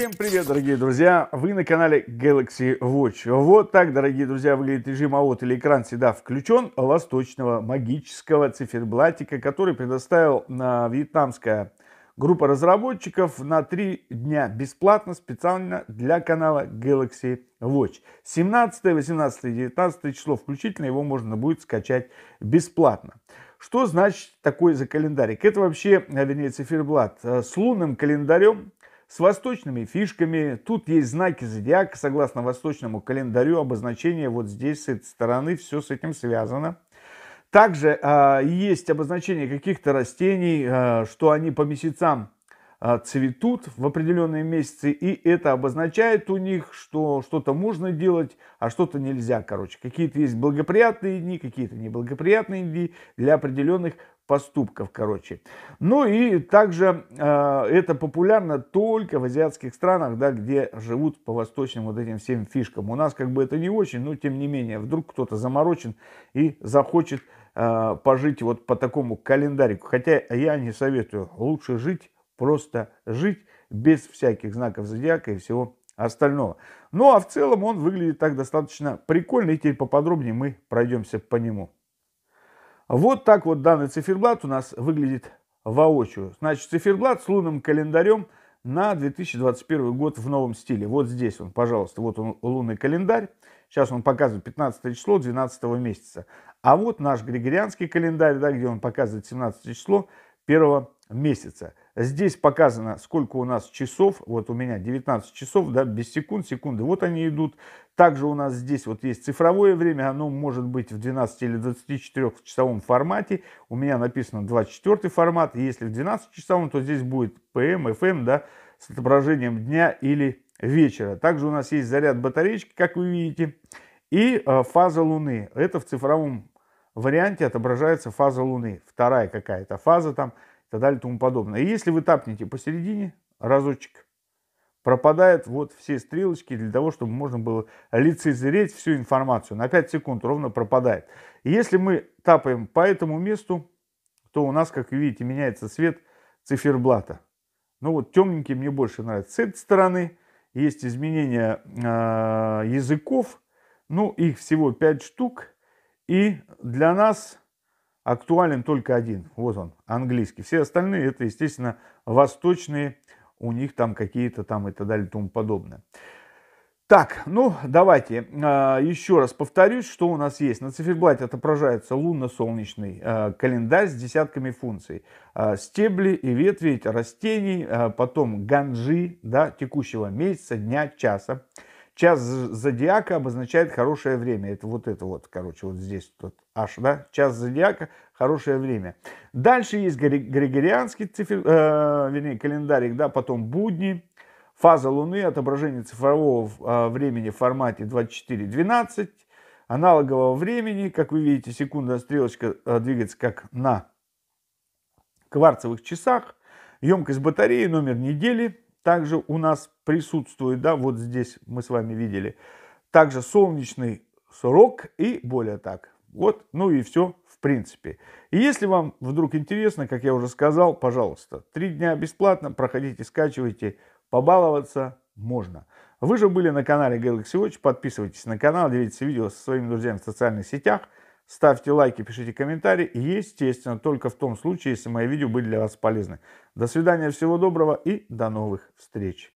Всем привет, дорогие друзья! Вы на канале Galaxy Watch. Вот так, дорогие друзья, выглядит режим AOT или экран всегда включен восточного магического циферблатика, который предоставил на вьетнамская группа разработчиков на три дня бесплатно специально для канала Galaxy Watch. 17, 18, 19 число включительно его можно будет скачать бесплатно. Что значит такой за календарик? Это вообще, а, вернее, циферблат а, с лунным календарем, с восточными фишками. Тут есть знаки зодиака, согласно восточному календарю, обозначение вот здесь, с этой стороны, все с этим связано. Также э, есть обозначение каких-то растений, э, что они по месяцам э, цветут в определенные месяцы, и это обозначает у них, что что-то можно делать, а что-то нельзя, короче. Какие-то есть благоприятные дни, какие-то неблагоприятные дни для определенных поступков, короче. Ну и также э, это популярно только в азиатских странах, да, где живут по восточным вот этим всем фишкам. У нас как бы это не очень, но тем не менее, вдруг кто-то заморочен и захочет э, пожить вот по такому календарику. Хотя я не советую, лучше жить, просто жить без всяких знаков зодиака и всего остального. Ну а в целом он выглядит так достаточно прикольно, и теперь поподробнее мы пройдемся по нему. Вот так вот данный циферблат у нас выглядит воочию. Значит, циферблат с лунным календарем на 2021 год в новом стиле. Вот здесь он, пожалуйста, вот он лунный календарь. Сейчас он показывает 15 число 12 месяца. А вот наш григорианский календарь, да, где он показывает 17 число 1 месяца. Здесь показано, сколько у нас часов. Вот у меня 19 часов, да, без секунд, секунды. Вот они идут. Также у нас здесь вот есть цифровое время. Оно может быть в 12 или 24-часовом формате. У меня написано 24 формат. Если в 12-часовом, то здесь будет PM, FM, да, с отображением дня или вечера. Также у нас есть заряд батареечки, как вы видите. И э, фаза Луны. Это в цифровом варианте отображается фаза Луны. Вторая какая-то фаза там – так далее и тому подобное. И если вы тапнете посередине разочек, пропадают вот все стрелочки для того, чтобы можно было лицезреть всю информацию. На 5 секунд ровно пропадает. И если мы тапаем по этому месту, то у нас, как видите, меняется цвет циферблата. Ну вот темненький мне больше нравится. С этой стороны есть изменения э, языков. Ну, их всего 5 штук. И для нас актуален только один, вот он, английский. Все остальные это, естественно, восточные, у них там какие-то там и так далее и тому подобное. Так, ну давайте э, еще раз повторюсь, что у нас есть. На циферблате отображается лунно-солнечный э, календарь с десятками функций. Э, стебли и ветви растений, потом ганжи да, текущего месяца, дня, часа. Час зодиака обозначает хорошее время. Это вот это вот, короче, вот здесь тут аж, да? Час зодиака – хорошее время. Дальше есть григорианский цифер, э, вернее, календарик, да, потом будни, фаза Луны, отображение цифрового э, времени в формате 24-12, аналогового времени, как вы видите, секунда стрелочка э, двигается как на кварцевых часах, емкость батареи, номер недели, также у нас присутствует, да, вот здесь мы с вами видели, также солнечный срок и более так. Вот, ну и все в принципе. И если вам вдруг интересно, как я уже сказал, пожалуйста, три дня бесплатно, проходите, скачивайте, побаловаться можно. Вы же были на канале Galaxy Watch, подписывайтесь на канал, делитесь видео со своими друзьями в социальных сетях – Ставьте лайки, пишите комментарии. естественно, только в том случае, если мои видео были для вас полезны. До свидания, всего доброго и до новых встреч.